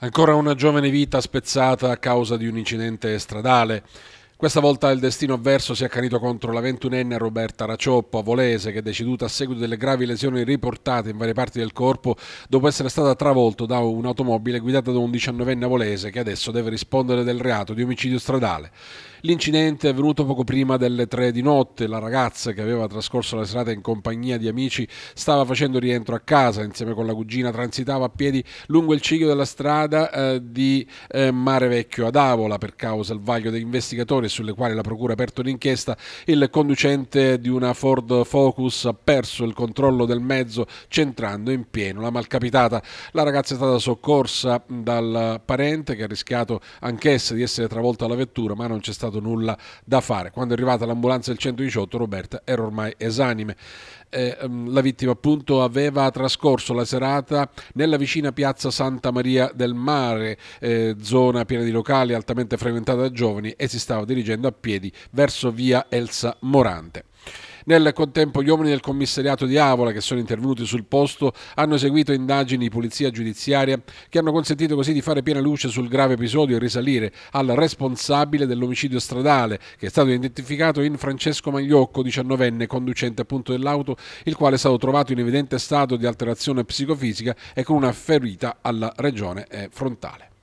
Ancora una giovane vita spezzata a causa di un incidente stradale. Questa volta il destino avverso si è accanito contro la ventunenne Roberta Racioppo, a Volese, che è deceduta a seguito delle gravi lesioni riportate in varie parti del corpo dopo essere stata travolta da un'automobile guidata da un diciannovenne Volese che adesso deve rispondere del reato di omicidio stradale. L'incidente è avvenuto poco prima delle tre di notte. La ragazza che aveva trascorso la serata in compagnia di amici stava facendo rientro a casa insieme con la cugina, transitava a piedi lungo il ciglio della strada eh, di eh, Mare Vecchio ad Avola per causa del vaglio degli investigatori sulle quali la procura ha aperto un'inchiesta. Il conducente di una Ford Focus ha perso il controllo del mezzo centrando in pieno la malcapitata. La ragazza è stata soccorsa dal parente che ha rischiato anch'essa di essere travolta dalla vettura ma non c'è stato stato nulla da fare. Quando è arrivata l'ambulanza del 118 Roberta era ormai esanime. Eh, ehm, la vittima appunto aveva trascorso la serata nella vicina piazza Santa Maria del Mare, eh, zona piena di locali altamente frequentata da giovani e si stava dirigendo a piedi verso via Elsa Morante. Nel contempo gli uomini del commissariato di Avola che sono intervenuti sul posto hanno eseguito indagini di polizia giudiziaria che hanno consentito così di fare piena luce sul grave episodio e risalire al responsabile dell'omicidio stradale che è stato identificato in Francesco Magliocco, 19enne, conducente appunto dell'auto, il quale è stato trovato in evidente stato di alterazione psicofisica e con una ferita alla regione frontale.